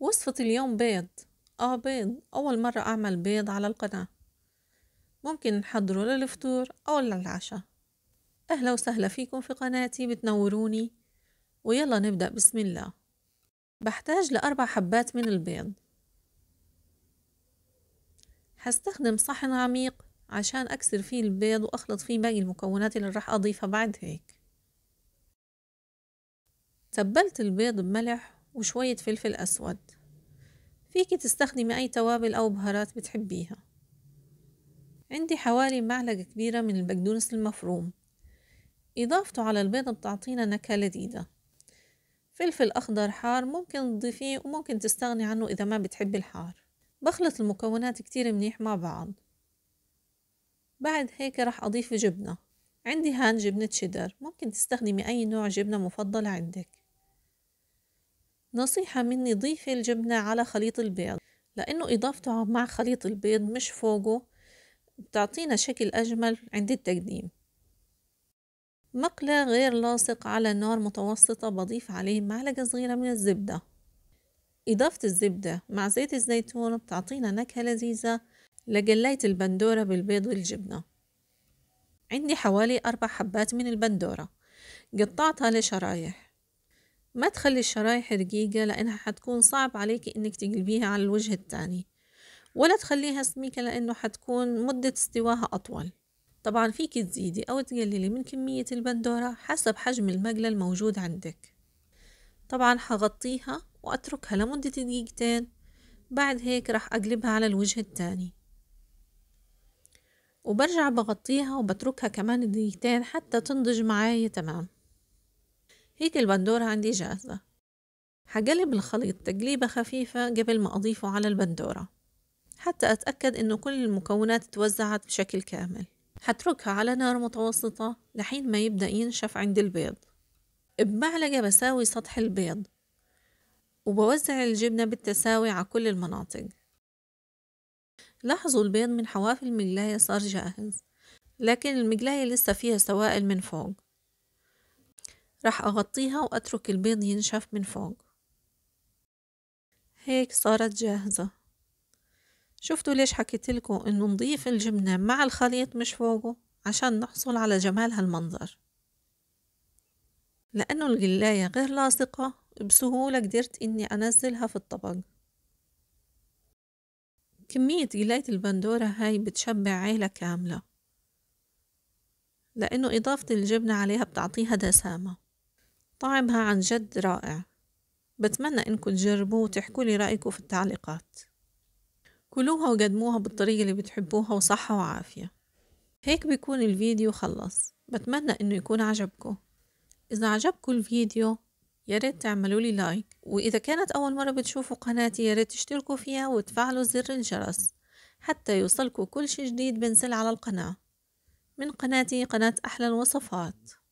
وصفة اليوم بيض اه بيض أول مرة أعمل بيض على القناة ممكن نحضره للفطور أو للعشاء أهلا وسهلا فيكم في قناتي بتنوروني ويلا نبدأ بسم الله بحتاج لأربع حبات من البيض هستخدم صحن عميق عشان أكسر فيه البيض وأخلط فيه باقي المكونات اللي راح أضيفها بعد هيك تبلت البيض بملح وشوية فلفل أسود فيكي تستخدمي أي توابل أو بهارات بتحبيها عندي حوالي معلقة كبيرة من البقدونس المفروم إضافته على البيض بتعطينا نكهة لذيذة فلفل أخضر حار ممكن تضيفيه وممكن تستغني عنه إذا ما بتحبي الحار بخلط المكونات كتير منيح مع بعض بعد هيك راح أضيف جبنة عندي هان جبنة شيدر ممكن تستخدمي أي نوع جبنة مفضل عندك نصيحة مني ضيفي الجبنة على خليط البيض لأنه إضافته مع خليط البيض مش فوقه بتعطينا شكل أجمل عند التقديم مقلة غير لاصق على نار متوسطة بضيف عليه معلقة صغيرة من الزبدة إضافة الزبدة مع زيت الزيتون بتعطينا نكهة لذيذة لقلاية البندورة بالبيض والجبنة عندي حوالي أربع حبات من البندورة قطعتها لشرايح ما تخلي الشرايح رقيقة لأنها حتكون صعب عليك إنك تقلبيها على الوجه التاني ولا تخليها سميكة لأنه حتكون مدة استواها أطول طبعا فيك تزيدي أو تقللي من كمية البندورة حسب حجم المقلة الموجود عندك طبعا حغطيها وأتركها لمدة دقيقتين بعد هيك راح أقلبها على الوجه التاني وبرجع بغطيها وبتركها كمان دقيقتين حتى تنضج معايا تمام هيك البندورة عندي جاهزة حقلب الخليط تقليبة خفيفة قبل ما أضيفه على البندورة حتى أتأكد إنه كل المكونات توزعت بشكل كامل حتركها على نار متوسطة لحين ما يبدأ ينشف عند البيض بمعلقة بساوي سطح البيض وبوزع الجبنة بالتساوي على كل المناطق لاحظوا البيض من حواف المقلاية صار جاهز لكن المقلاية لسه فيها سوائل من فوق رح أغطيها وأترك البيض ينشف من فوق هيك صارت جاهزة شفتوا ليش حكيتلكوا إنه نضيف الجبنة مع الخليط مش فوقه عشان نحصل على جمال هالمنظر لأنه القلاية غير لاصقة بسهولة قدرت إني أنزلها في الطبق كمية قلاية البندورة هاي بتشبع عيلة كاملة لأنه إضافة الجبنة عليها بتعطيها دسامة طعمها عن جد رائع بتمنى إنكم تجربوه وتحكوا لي رأيكم في التعليقات كلوها وقدموها بالطريقة اللي بتحبوها وصحة وعافية هيك بيكون الفيديو خلص بتمنى إنه يكون عجبكم إذا عجبكم الفيديو يا ريت تعملوا لي لايك وإذا كانت أول مرة بتشوفوا قناتي يا ريت تشتركوا فيها وتفعلوا زر الجرس حتى يوصلكوا كل شي جديد بنزل على القناة من قناتي قناة أحلى الوصفات